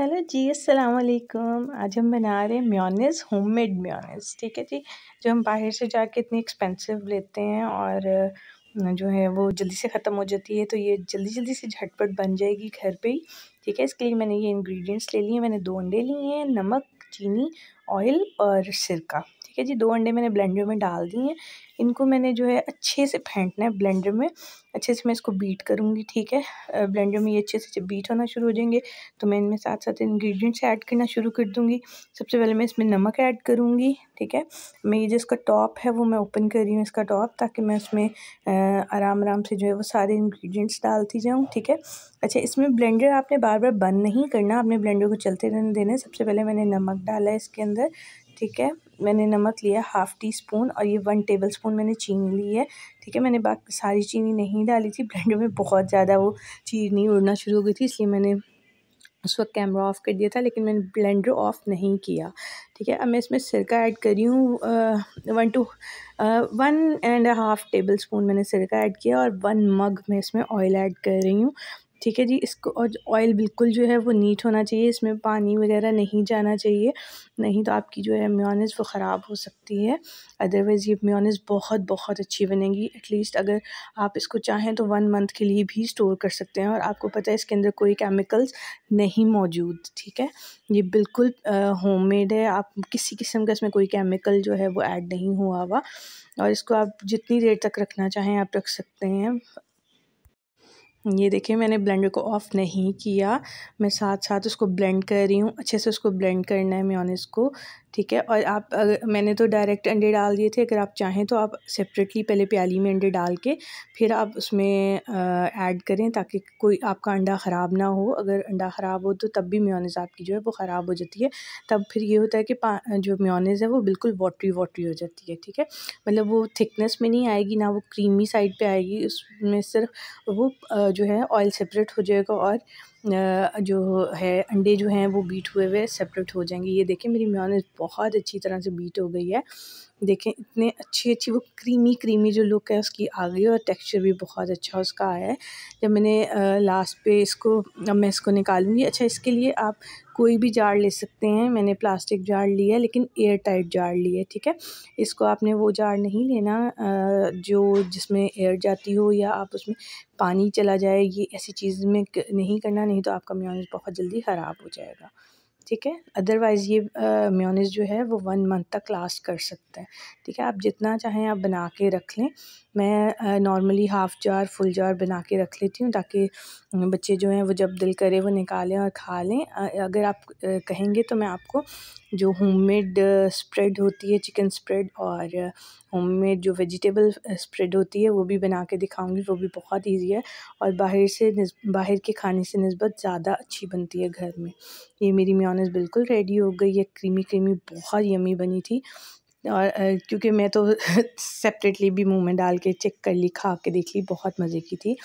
hello जी अस्सलाम वालेकुम आज हम बना रहे हैं म्योनेज़ होममेड म्योनिस ठीक है जी जो हम बाहर से जाके इतनी एक्सपेंसिव लेते हैं और जो है वो जल्दी से ख़त्म हो जाती है तो ये जल्दी जल्दी से झटपट बन जाएगी घर पे ही ठीक है इसके लिए मैंने ये इंग्रेडिएंट्स ले लिए मैंने दो अंडे लिए हैं नमक चीनी ऑयल और सिरका ठीक है जी दो अंडे मैंने ब्लेंडर में डाल दिए हैं इनको मैंने जो है अच्छे से फेंटना है ब्लेंडर में अच्छे से मैं इसको बीट करूँगी ठीक है ब्लेंडर में ये अच्छे से जब बीट होना शुरू हो जाएंगे तो मैं इनमें साथ साथ इन्ग्रीडियंट्स ऐड करना शुरू कर दूँगी सबसे पहले मैं इसमें नमक ऐड करूँगी ठीक है मैं ये जो इसका टॉप है वो मैं ओपन कर रही हूँ इसका टॉप ताकि मैं उसमें आराम आराम से जो है वो सारे इन्ग्रीडियंट्स डालती जाऊँ ठीक है अच्छा इसमें ब्लेंडर आपने बार बार बंद नहीं करना आपने ब्लेंडर को चलते रहने देना है सबसे पहले मैंने नमक डाला है इसके अंदर अंदर ठीक है मैंने नमक लिया हाफ़ टी स्पून और ये वन टेबल स्पून मैंने चीनी ली है ठीक है मैंने बाकी सारी चीनी नहीं डाली थी ब्लेंडर में बहुत ज़्यादा वो चीनी उड़ना शुरू हो गई थी इसलिए मैंने उस वक्त कैमरा ऑफ़ कर दिया था लेकिन मैंने ब्लेंडर ऑफ़ नहीं किया ठीक है अब मैं इसमें सिरका ऐड कर रही हूँ one two one and half tablespoon मैंने सिरका ऐड किया और वन मग मैं इसमें ऑयल ऐड कर रही हूँ ठीक है जी इसको और ऑयल बिल्कुल जो है वो नीट होना चाहिए इसमें पानी वगैरह नहीं जाना चाहिए नहीं तो आपकी जो है म्योनिस वो ख़राब हो सकती है अदरवाइज़ ये म्योनिस बहुत बहुत अच्छी बनेगी एटलीस्ट अगर आप इसको चाहें तो वन मंथ के लिए भी स्टोर कर सकते हैं और आपको पता है इसके अंदर कोई केमिकल्स नहीं मौजूद ठीक है ये बिल्कुल होम मेड है आप किसी किस्म का इसमें कोई केमिकल जो है वो ऐड नहीं हुआ हुआ और इसको आप जितनी देर तक रखना चाहें आप रख सकते हैं ये देखिए मैंने ब्लेंडर को ऑफ़ नहीं किया मैं साथ साथ उसको ब्लेंड कर रही हूँ अच्छे से उसको ब्लेंड करना है मेयोनीज़ को ठीक है और आप अगर मैंने तो डायरेक्ट अंडे डाल दिए थे अगर आप चाहें तो आप सेपरेटली पहले प्याली में अंडे डाल के फिर आप उसमें ऐड करें ताकि कोई आपका अंडा ख़राब ना हो अगर अंडा ख़राब हो तो तब भी म्योनेज़ आपकी जो है वो ख़राब हो जाती है तब फिर ये होता है कि जो म्योनेज़ है वो बिल्कुल वाटरी वाटरी हो जाती है ठीक है मतलब वो थिकनेस में नहीं आएगी ना वो क्रीमी साइड पर आएगी उसमें सिर्फ वो जो है ऑयल सेपरेट हो जाएगा और जो है अंडे जो हैं वो बीट हुए हुए सेपरेट हो जाएंगे ये देखें मेरी मेयोनीज़ बहुत अच्छी तरह से बीट हो गई है देखें इतने अच्छी अच्छी वो क्रीमी क्रीमी जो लुक है उसकी आ गई और टेक्सचर भी बहुत अच्छा उसका आया है जब मैंने लास्ट पे इसको अब मैं इसको निकालूंगी अच्छा इसके लिए आप कोई भी जार ले सकते हैं मैंने प्लास्टिक जार लिया है लेकिन एयर टाइट जार लिया है ठीक है इसको आपने वो जार नहीं लेना जो जिसमें एयर जाती हो या आप उसमें पानी चला जाए ये ऐसी चीज़ में नहीं करना नहीं तो आपका म्योनेज बहुत जल्दी ख़राब हो जाएगा ठीक है अदरवाइज़ ये म्योनिस जो है वो वन मंथ तक लास्ट कर सकता है ठीक है आप जितना चाहें आप बना के रख लें मैं normally half jar full jar बना के रख लेती हूँ ताकि बच्चे जो हैं वो जब दिल करे वो निकालें और खा लें अगर आप कहेंगे तो मैं आपको जो होममेड स्प्रेड होती है चिकन स्प्रेड और होममेड जो वेजिटेबल स्प्रेड होती है वो भी बना के दिखाऊंगी वो भी बहुत ईजी है और बाहर से बाहर के खाने से नस्बत ज़्यादा अच्छी बनती है घर में ये मेरी मेयोनेज़ बिल्कुल रेडी हो गई है क्रीमी क्रीमी बहुत यमी बनी थी और क्योंकि मैं तो सेपरेटली भी मुंह में डाल के चेक कर ली खा के देख ली बहुत मज़े की थी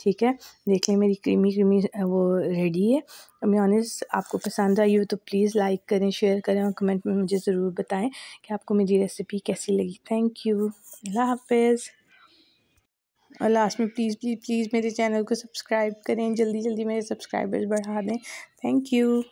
ठीक है देख लें मेरी क्रीमी क्रीमी वो रेडी है मैं तो मेयोनीस आपको पसंद आई हो तो प्लीज़ लाइक करें शेयर करें और कमेंट में मुझे ज़रूर बताएं कि आपको मेरी रेसिपी कैसी लगी थैंक यू अल्लाह हाफिज़ और लास्ट में प्लीज़ प्लीज़ प्लीज़ मेरे चैनल को सब्सक्राइब करें जल्दी जल्दी मेरे सब्सक्राइबर्स बढ़ा दें थैंक यू